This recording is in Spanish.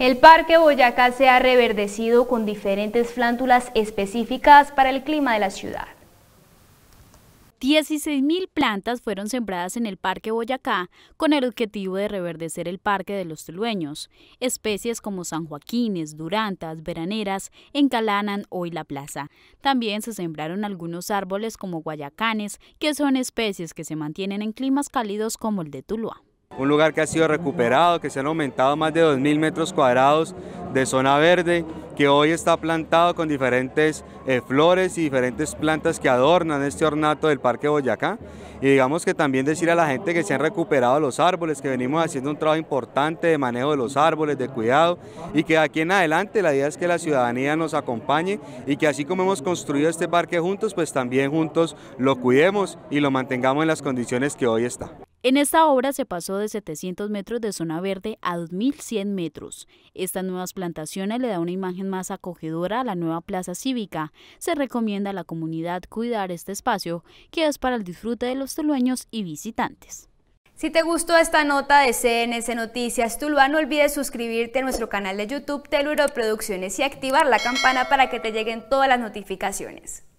El Parque Boyacá se ha reverdecido con diferentes flántulas específicas para el clima de la ciudad. 16.000 plantas fueron sembradas en el Parque Boyacá con el objetivo de reverdecer el Parque de los Tulueños. Especies como joaquines durantas, veraneras encalanan hoy la plaza. También se sembraron algunos árboles como guayacanes, que son especies que se mantienen en climas cálidos como el de Tuluá. Un lugar que ha sido recuperado, que se han aumentado más de 2.000 metros cuadrados de zona verde, que hoy está plantado con diferentes eh, flores y diferentes plantas que adornan este ornato del Parque Boyacá. Y digamos que también decir a la gente que se han recuperado los árboles, que venimos haciendo un trabajo importante de manejo de los árboles, de cuidado, y que aquí en adelante la idea es que la ciudadanía nos acompañe y que así como hemos construido este parque juntos, pues también juntos lo cuidemos y lo mantengamos en las condiciones que hoy está. En esta obra se pasó de 700 metros de zona verde a 2.100 metros. Estas nuevas plantaciones le dan una imagen más acogedora a la nueva plaza cívica. Se recomienda a la comunidad cuidar este espacio, que es para el disfrute de los telueños y visitantes. Si te gustó esta nota de CNS Noticias Tuluá, no olvides suscribirte a nuestro canal de YouTube Teluro Producciones y activar la campana para que te lleguen todas las notificaciones.